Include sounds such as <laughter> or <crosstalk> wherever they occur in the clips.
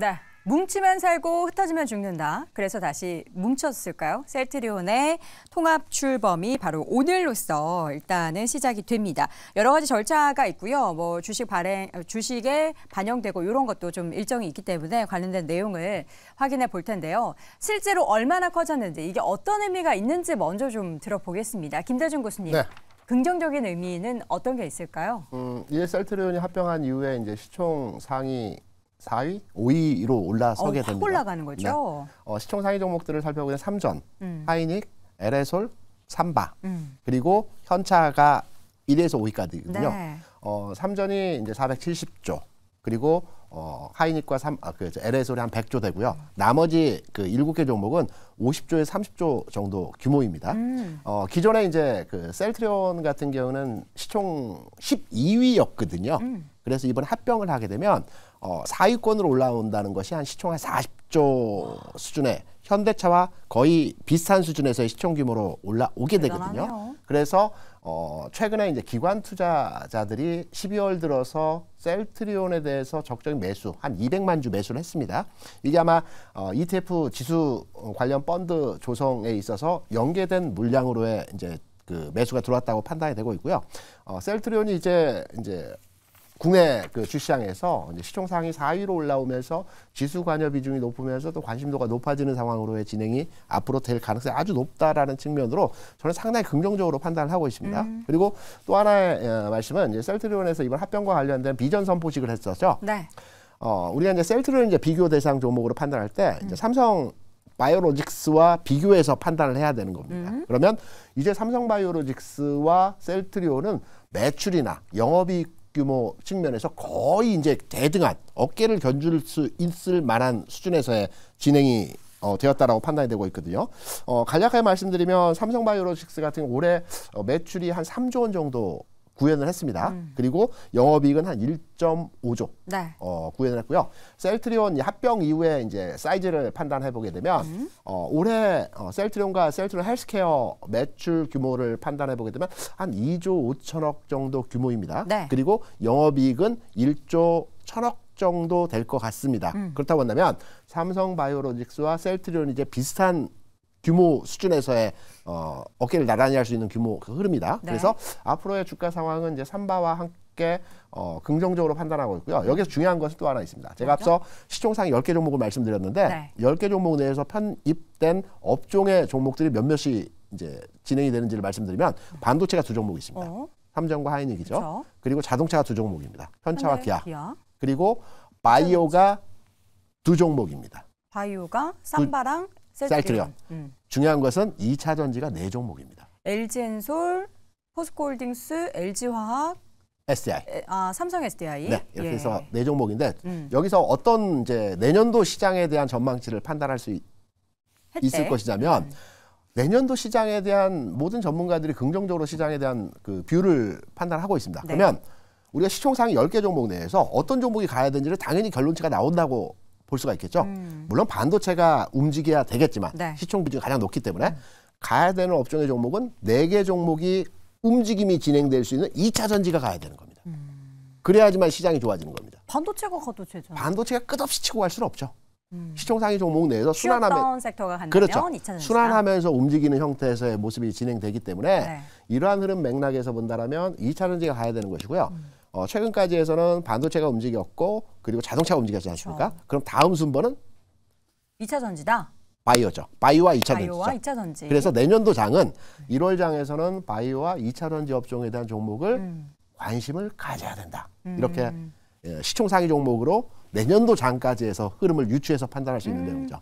네. 뭉치면 살고 흩어지면 죽는다. 그래서 다시 뭉쳤을까요? 셀트리온의 통합 출범이 바로 오늘로서 일단은 시작이 됩니다. 여러 가지 절차가 있고요. 뭐 주식 발행, 어, 주식에 반영되고 이런 것도 좀 일정이 있기 때문에 관련된 내용을 확인해 볼 텐데요. 실제로 얼마나 커졌는지 이게 어떤 의미가 있는지 먼저 좀 들어보겠습니다. 김대중 교수님. 네. 긍정적인 의미는 어떤 게 있을까요? 음, 이에 셀트리온이 합병한 이후에 이제 시총 상위 4위, 5위로 올라서게 어, 됩니다. 올라가는 거죠. 네. 어, 시총 상위 종목들을 살펴보면 삼전, 음. 하이닉, 에레솔, 삼바, 음. 그리고 현차가 1위에서 5위까지거든요. 네. 어, 삼전이 이제 470조, 그리고 어, 하이닉과 삼, 아, 그 에레솔이 한 100조 되고요. 음. 나머지 그 7개 종목은 50조에서 30조 정도 규모입니다. 음. 어, 기존에 이제 그 셀트리온 같은 경우는 시총 12위였거든요. 음. 그래서 이번 합병을 하게 되면 어, 4위권으로 올라온다는 것이 한 시총 한 40조 수준의 현대차와 거의 비슷한 수준에서의 시총 규모로 올라오게 되거든요. 대단하요 그래서 어, 최근에 이제 기관 투자자들이 12월 들어서 셀트리온에 대해서 적정 매수 한 200만 주 매수를 했습니다. 이게 아마 어, ETF 지수 관련 펀드 조성에 있어서 연계된 물량으로의 이제 그 매수가 들어왔다고 판단이 되고 있고요. 어, 셀트리온이 이제 이제 국내 그 주시장에서 시총 상위 4위로 올라오면서 지수 관여 비중이 높으면서 또 관심도가 높아지는 상황으로의 진행이 앞으로 될 가능성이 아주 높다라는 측면으로 저는 상당히 긍정적으로 판단을 하고 있습니다. 음. 그리고 또 하나의 예, 말씀은 이제 셀트리온에서 이번 합병과 관련된 비전 선포식을 했었죠. 네. 어, 우리가 이제 셀트리온 이제 비교 대상 종목으로 판단할 때 음. 이제 삼성 바이오로직스와 비교해서 판단을 해야 되는 겁니다. 음. 그러면 이제 삼성 바이오로직스와 셀트리온은 매출이나 영업이익 규모 측면에서 거의 이제 대등한 어깨를 견줄 수 있을 만한 수준에서의 진행이 어, 되었다라고 판단이 되고 있거든요. 어, 간략하게 말씀드리면 삼성바이오로직스 같은 올해 어, 매출이 한 3조 원 정도 구현을 했습니다. 음. 그리고 영업이익은 한 1.5조 네. 어, 구현을 했고요. 셀트리온 합병 이후에 이제 사이즈를 판단해 보게 되면 음. 어, 올해 어, 셀트리온과 셀트리온 헬스케어 매출 규모를 판단해 보게 되면 한 2조 5천억 정도 규모입니다. 네. 그리고 영업이익은 1조 1천억 정도 될 것 같습니다. 음. 그렇다고 한다면 삼성바이오로직스와 셀트리온이 제 비슷한 규모 수준에서의 어, 어깨를 나란히 할 수 있는 규모 그 흐름이다. 네. 그래서 앞으로의 주가 상황은 이제 삼바와 함께 어, 긍정적으로 판단하고 있고요. 여기서 중요한 것은 또 하나 있습니다. 제가 맞죠? 앞서 시총상 10개 종목을 말씀드렸는데 네. 10개 종목 내에서 편입된 업종의 종목들이 몇몇이 이제 진행이 되는지를 말씀드리면 반도체가 두 종목이 있습니다. 어? 삼정과 하이닉이죠. 그쵸? 그리고 자동차가 두 종목입니다. 현차와 기아. 기아. 그리고 바이오가 두 종목입니다. 바이오가 삼바랑 셀트리온. 음. 중요한 것은 2차 전지가 네 종목입니다. LG엔솔, 포스코홀딩스, LG화학, SDI. 아, 삼성 SDI. 네, 이렇게 예. 해서 네 종목인데 음. 여기서 어떤 이제 내년도 시장에 대한 전망치를 판단할 수 있, 있을 것이냐면 음. 내년도 시장에 대한 모든 전문가들이 긍정적으로 시장에 대한 그 뷰를 판단하고 있습니다. 네. 그러면 우리가 시총상 10개 종목 내에서 어떤 종목이 가야 되는지를 당연히 결론치가 나온다고 볼 수가 있겠죠. 음. 물론 반도체가 움직여야 되겠지만 네. 시총 비중이 가장 높기 때문에 음. 가야 되는 업종의 종목은 네 개 종목이 움직임이 진행될 수 있는 이차 전지가 가야 되는 겁니다. 음. 그래야지만 시장이 좋아지는 겁니다. 반도체가 가도 되죠. 반도체가 끝없이 치고 갈 수는 없죠. 음. 시총 상위 종목 내에서 순환하면 그렇죠. 순환하면서 움직이는 형태에서의 모습이 진행되기 때문에 네. 이러한 흐름 맥락에서 본다면 이차 전지가 가야 되는 것이고요. 음. 어, 최근까지 해서는 반도체가 움직였고 그리고 자동차가 움직였지 않습니까? 그렇죠. 그럼 다음 순번은 2차 전지다. 바이오죠. 바이오와 2차 바이오와 2차 전지. 그래서 내년도 장은 1월 장에서는 바이오와 2차 전지 업종에 대한 종목을 음. 관심을 가져야 된다. 음. 이렇게 예, 시총 상위 종목으로 내년도 장까지 해서 흐름을 유추해서 판단할 수 있는 음. 내용이죠.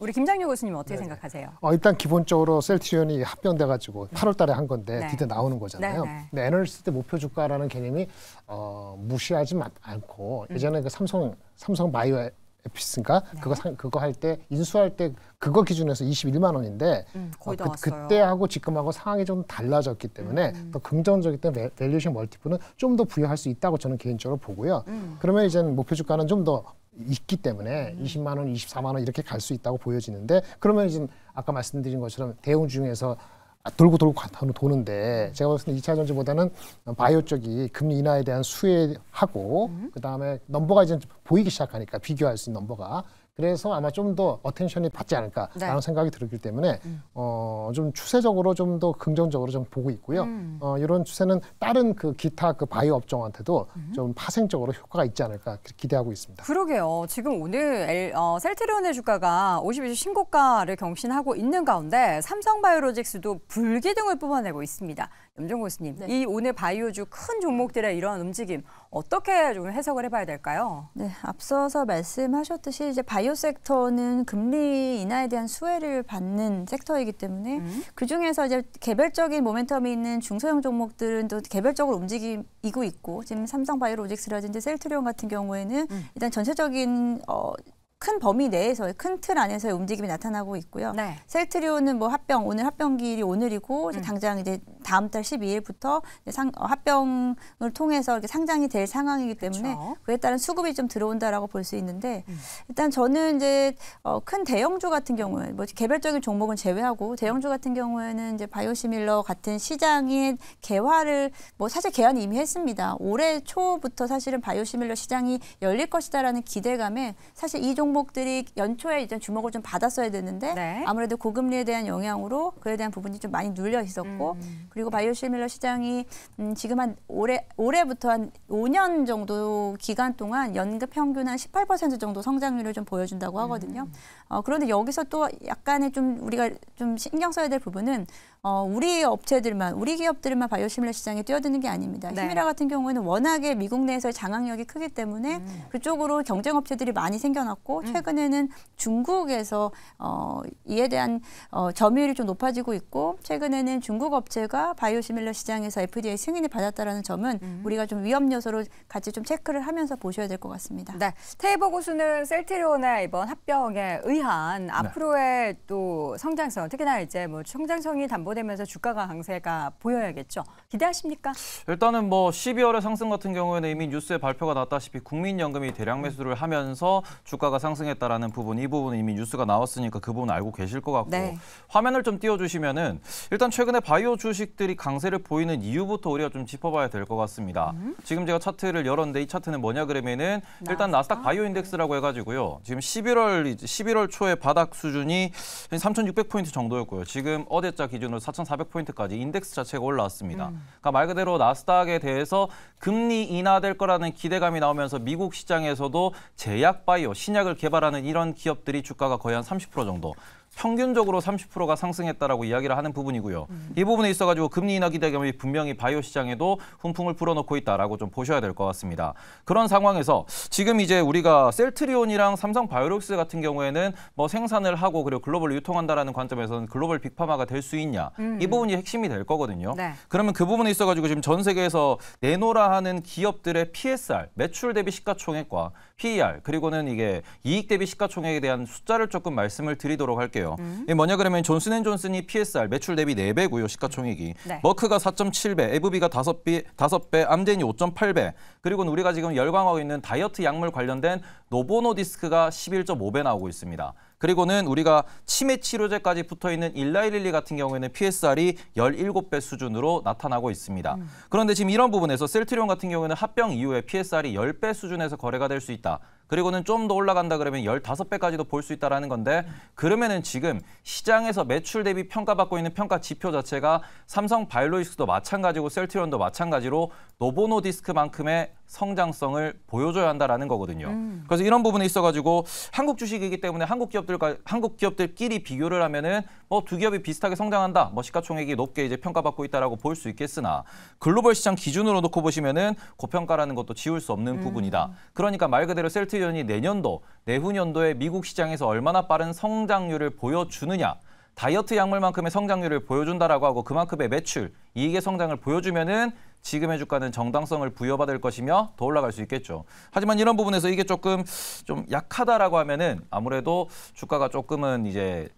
우리 김장효 교수님 어떻게 네 생각하세요? 어, 일단 기본적으로 셀트리온이 합병돼가지고 8월달에 한 건데 네. 드디어 나오는 거잖아요. 네네. 에너리스트 네. 목표 주가라는 개념이 어, 무시하지 마, 않고 음. 예전에 그 삼성 삼성 바이오 에피스인가 네. 그거 사, 그거 할 때 인수할 때 그거 기준에서 21만 원인데 음, 어, 그, 때하고 지금하고 상황이 좀 달라졌기 때문에 음. 음. 더긍정적이때 밸류션 멀티플은 좀 더 부여할 수 있다고 저는 개인적으로 보고요. 음. 그러면 이제 목표 주가는 좀더 있기 때문에 음. 20만 원, 24만 원 이렇게 갈 수 있다고 보여지는데 그러면 지금 아까 말씀드린 것처럼 대형 중에서 아, 돌고 돌고 도는데 음. 제가 봤을 때 2차 전지보다는 바이오 쪽이 금리 인하에 대한 수혜하고 음. 그다음에 넘버가 이제 보이기 시작하니까 비교할 수 있는 넘버가 그래서 아마 좀 더 어텐션이 받지 않을까라는 네. 생각이 들기 었 때문에 음. 어, 좀 추세적으로 좀 더 긍정적으로 좀 보고 있고요. 음. 어, 이런 추세는 다른 그 기타 그 바이오 업종한테도 음. 좀 파생적으로 효과가 있지 않을까 기대하고 있습니다. 그러게요. 지금 오늘 엘, 어, 셀트리온의 주가가 52주 신고가를 경신하고 있는 가운데 삼성바이오로직스도 불기둥을 뿜어내고 있습니다. 염정 교수님, 네. 이 오늘 바이오주 큰 종목들의 이러한 움직임 어떻게 좀 해석을 해봐야 될까요? 네, 앞서서 말씀하셨듯이 이제 바이오 섹터는 금리 인하에 대한 수혜를 받는 섹터이기 때문에 음. 그 중에서 이제 개별적인 모멘텀이 있는 중소형 종목들은 또 개별적으로 움직이고 있고 지금 삼성 바이오로직스라든지 셀트리온 같은 경우에는 음. 일단 전체적인 어, 큰 범위 내에서큰 틀 안에서의 움직임이 나타나고 있고요. 네. 셀트리온은 뭐 합병 오늘 합병기일이 오늘이고 음. 당장 이제 다음 달 12일부터 이제 상, 어, 합병을 통해서 이렇게 상장이 될 상황이기 때문에 그렇죠. 그에 따른 수급이 좀 들어온다라고 볼 수 있는데 음. 일단 저는 이제 어, 큰 대형주 같은 경우에 뭐 개별적인 종목은 제외하고 대형주 같은 경우에는 이제 바이오시밀러 같은 시장의 개화를 뭐 사실 개화는 이미 했습니다. 올해 초부터 사실은 바이오시밀러 시장이 열릴 것이다라는 기대감에 사실 이종 종목들이 연초에 이제 주목을 좀 받았어야 되는데 네. 아무래도 고금리에 대한 영향으로 그에 대한 부분이 좀 많이 눌려 있었고 음. 그리고 바이오실밀러 시장이 음, 지금 한 올해 올해부터 한 5년 정도 기간 동안 연급 평균 한 18% 정도 성장률을 좀 보여준다고 하거든요. 음. 어, 그런데 여기서 또 약간의 좀 우리가 좀 신경 써야 될 부분은 어, 우리 업체들만 우리 기업들만 바이오시밀러 시장에 뛰어드는 게 아닙니다. 네. 히미라 같은 경우에는 워낙에 미국 내에서의 장악력이 크기 때문에 음. 그쪽으로 경쟁 업체들이 많이 생겨났고 음. 최근에는 중국에서 어, 이에 대한 어, 점유율이 좀 높아지고 있고 최근에는 중국 업체가 바이오시밀러 시장에서 FDA 승인을 받았다라는 점은 음. 우리가 좀 위험 요소로 같이 좀 체크를 하면서 보셔야 될 것 같습니다. 네. 테이버 고수는 셀트리온의 이번 합병에 의한 네. 앞으로의 네. 또 성장성 특히나 이제 뭐 성장성이 담보 양보되면서 주가가 강세가 보여야겠죠. 기대하십니까? 일단은 뭐 12월의 상승 같은 경우에는 이미 뉴스에 발표가 났다시피 국민연금이 대량 매수를 하면서 주가가 상승했다라는 부분, 이 부분은 이미 뉴스가 나왔으니까 그 부분 알고 계실 것 같고 네. 화면을 좀 띄워주시면은 일단 최근에 바이오 주식들이 강세를 보이는 이유부터 우리가 좀 짚어봐야 될 것 같습니다. 음. 지금 제가 차트를 열었는데 이 차트는 뭐냐 그러면은 일단 나스닥, 나스닥 바이오 인덱스라고 해가지고요. 지금 11월 11월 초에 바닥 수준이 3,600 포인트 정도였고요. 지금 어제자 기준으로 4,400포인트까지 인덱스 자체가 올라왔습니다. 음. 그러니까 말 그대로 나스닥에 대해서 금리 인하될 거라는 기대감이 나오면서 미국 시장에서도 제약 바이오, 신약을 개발하는 이런 기업들이 주가가 거의 한 30% 정도 평균적으로 30%가 상승했다라고 이야기를 하는 부분이고요. 음. 이 부분에 있어가지고 금리 인하 기대감이 분명히 바이오 시장에도 훈풍을 불어넣고 있다라고 좀 보셔야 될 것 같습니다. 그런 상황에서 지금 이제 우리가 셀트리온이랑 삼성 바이오록스 같은 경우에는 뭐 생산을 하고 그리고 글로벌 유통한다라는 관점에서는 글로벌 빅파마가 될 수 있냐 음. 이 부분이 핵심이 될 거거든요. 네. 그러면 그 부분에 있어가지고 지금 전 세계에서 내놓으라 하는 기업들의 PSR 매출 대비 시가총액과 PER 그리고는 이게 이익 대비 시가총액에 대한 숫자를 조금 말씀을 드리도록 할게요. 음. 뭐냐 그러면 존슨앤존슨이 PSR 매출 대비 4배고요 시가총액이 네. 머크가 4.7배, 에브비가 5배, 5배, 암젠이 5.8배 그리고는 우리가 지금 열광하고 있는 다이어트 약물 관련된 노보노디스크가 11.5배 나오고 있습니다. 그리고는 우리가 치매 치료제까지 붙어 있는 1 9 1리 같은 경우에는 PSR이 17배 수준으로 나타나고 있습니다. 음. 그런데 지금 이런 부분에서 셀트리온 같은 경우에는 합병 이후에 PSR이 10배 수준에서 거래가 될 수 있다. 그리고는 좀 더 올라간다 그러면 15배까지도 볼 수 있다라는 건데 그러면은 지금 시장에서 매출 대비 평가받고 있는 평가 지표 자체가 삼성 바이오로직스도 마찬가지고 셀트리온도 마찬가지로 노보노 디스크만큼의 성장성을 보여줘야 한다라는 거거든요. 음. 그래서 이런 부분에 있어가지고 한국 주식이기 때문에 한국 기업들과 한국 기업들끼리 비교를 하면은 어, 두 기업이 비슷하게 성장한다. 뭐 시가총액이 높게 이제 평가받고 있다라고 볼 수 있겠으나 글로벌 시장 기준으로 놓고 보시면은 고평가라는 것도 지울 수 없는 음. 부분이다. 그러니까 말 그대로 셀트리온이 내년도, 내후년도에 미국 시장에서 얼마나 빠른 성장률을 보여주느냐. 다이어트 약물만큼의 성장률을 보여준다라고 하고 그만큼의 매출, 이익의 성장을 보여주면은 지금의 주가는 정당성을 부여받을 것이며 더 올라갈 수 있겠죠. 하지만 이런 부분에서 이게 조금 좀 약하다라고 하면은 아무래도 주가가 조금은 이제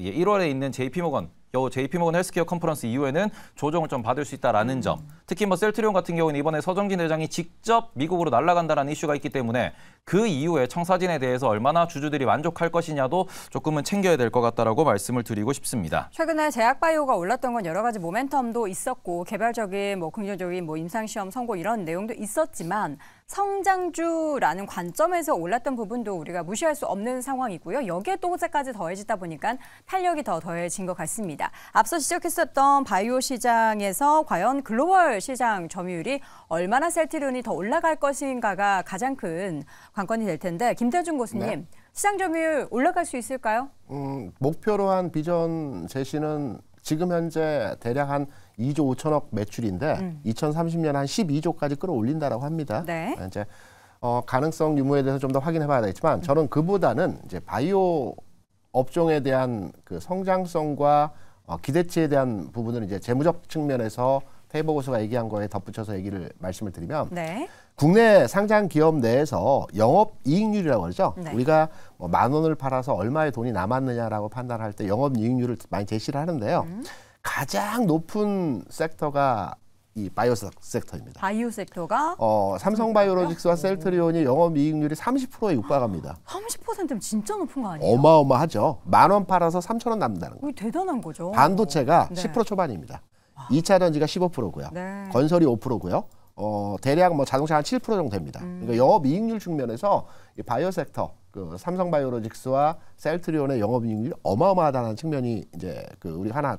예, 1월에 있는 JP모건 요 JP모건 헬스케어 컨퍼런스 이후에는 조정을 좀 받을 수 있다라는 점. 특히 뭐 셀트리온 같은 경우는 이번에 서정진 회장이 직접 미국으로 날아간다라는 이슈가 있기 때문에 그 이후에 청사진에 대해서 얼마나 주주들이 만족할 것이냐도 조금은 챙겨야 될 것 같다라고 말씀을 드리고 싶습니다. 최근에 제약바이오가 올랐던 건 여러 가지 모멘텀도 있었고 개별적인 뭐 긍정적인 뭐 임상시험 선고 이런 내용도 있었지만 성장주라는 관점에서 올랐던 부분도 우리가 무시할 수 없는 상황이고요. 여기에 또 호재까지 더해지다 보니까 탄력이 더 더해진 것 같습니다. 앞서 지적했었던 바이오 시장에서 과연 글로벌 시장 점유율이 얼마나 셀트리온이 더 올라갈 것인가가 가장 큰 관건이 될 텐데 김태준 교수님 네. 시장 점유율 올라갈 수 있을까요? 음, 목표로 한 비전 제시는 지금 현재 대략 한 2조 5천억 매출인데 음. 2030년 한 12조까지 끌어올린다라고 합니다. 네. 아, 이제 어, 가능성 유무에 대해서 좀 더 확인해 봐야 되겠지만 저는 음. 그보다는 이제 바이오 업종에 대한 그 성장성과 어, 기대치에 대한 부분을 이제 재무적 측면에서 테이버 고수가 얘기한 거에 덧붙여서 얘기를 말씀을 드리면 네. 국내 상장 기업 내에서 영업 이익률이라고 그러죠. 네. 우리가 뭐만 원을 팔아서 얼마의 돈이 남았느냐라고 판단할 때 영업 이익률을 많이 제시를 하는데요. 음. 가장 높은 섹터가 이 바이오 섹터입니다. 바이오 섹터가 어, 삼성 바이오로직스와 셀트리온이 영업 이익률이 30%에 육박합니다. 30%면 <gasps> 진짜 높은 거 아니에요? 어마어마하죠. 만 원 팔아서 3천 원 남는다는 거. 대단한 거죠. 반도체가 네. 10% 초반입니다. 이차 전지가 15%고요. 네. 건설이 5%고요. 어, 대략 뭐 자동차 한 7% 정도 됩니다. 음. 그러니까 영업이익률 측면에서 이 바이오 섹터, 그 삼성바이오로직스와 셀트리온의 영업이익률 이 어마어마하다는 측면이 이제 그 우리 하나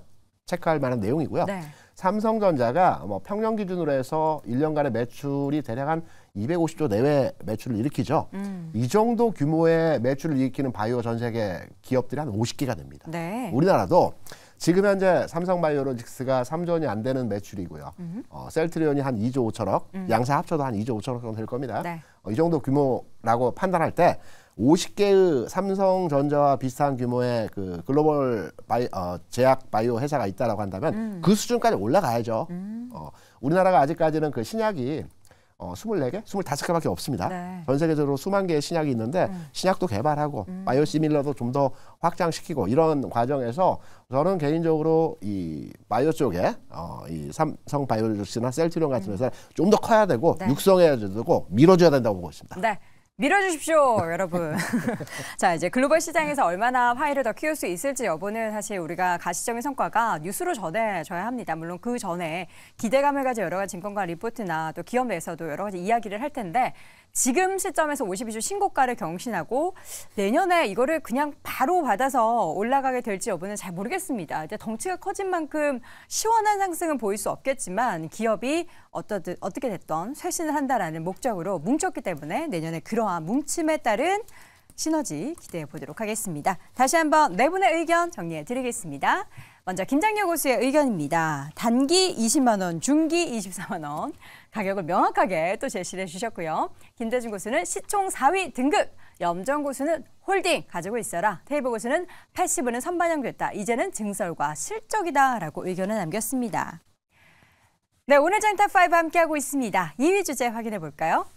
체크할 만한 내용이고요. 네. 삼성전자가 뭐 평년 기준으로 해서 1년간의 매출이 대략 한 250조 내외 매출을 일으키죠. 음. 이 정도 규모의 매출을 일으키는 바이오 전 세계 기업들이 한 50개가 됩니다. 네. 우리나라도 지금 현재 삼성바이오로직스가 3조 원이 안 되는 매출이고요. 음. 어, 셀트리온이 한 2조 5천억, 음. 양사 합쳐도 한 2조 5천억 정도 될 겁니다. 네. 어, 이 정도 규모라고 판단할 때 50개의 삼성전자와 비슷한 규모의 그 글로벌 바이, 어, 제약 바이오 회사가 있다라고 한다면 음. 그 수준까지 올라가야죠. 음. 어, 우리나라가 아직까지는 그 신약이 어, 24개, 25개밖에 없습니다. 네. 전 세계적으로 수만 개의 신약이 있는데 음. 신약도 개발하고 음. 바이오시밀러도 좀 더 확장시키고 이런 과정에서 저는 개인적으로 이 바이오 쪽에 어, 이 삼성 바이오로직스나 셀트리온 같은 회사 음. 좀더 커야 되고 네. 육성해야 되고 밀어줘야 된다고 보고 있습니다. 네. 밀어주십시오, 여러분. <laughs> 자, 이제 글로벌 시장에서 얼마나 파이를 더 키울 수 있을지 여부는 사실 우리가 가시적인 성과가 뉴스로 전해져야 합니다. 물론 그 전에 기대감을 가진 여러 가지 증권과 리포트나 또 기업 내에서도 여러 가지 이야기를 할 텐데 지금 시점에서 52주 신고가를 경신하고 내년에 이거를 그냥 바로 받아서 올라가게 될지 여부는 잘 모르겠습니다. 이제 덩치가 커진 만큼 시원한 상승은 보일 수 없겠지만 기업이 어떠, 어떻게 됐던 쇄신을 한다라는 목적으로 뭉쳤기 때문에 내년에 그러한 뭉침에 따른 시너지 기대해 보도록 하겠습니다. 다시 한번 네 분의 의견 정리해 드리겠습니다. 먼저 김장여 고수의 의견입니다. 단기 20만 원, 중기 24만 원 가격을 명확하게 또 제시를 해주셨고요. 김대중 고수는 시총 4위 등급, 염정 고수는 홀딩 가지고 있어라. 테이블 고수는 80원은 선반영됐다. 이제는 증설과 실적이다라고 의견을 남겼습니다. 네, 오늘 장타5 함께하고 있습니다. 2위 주제 확인해 볼까요?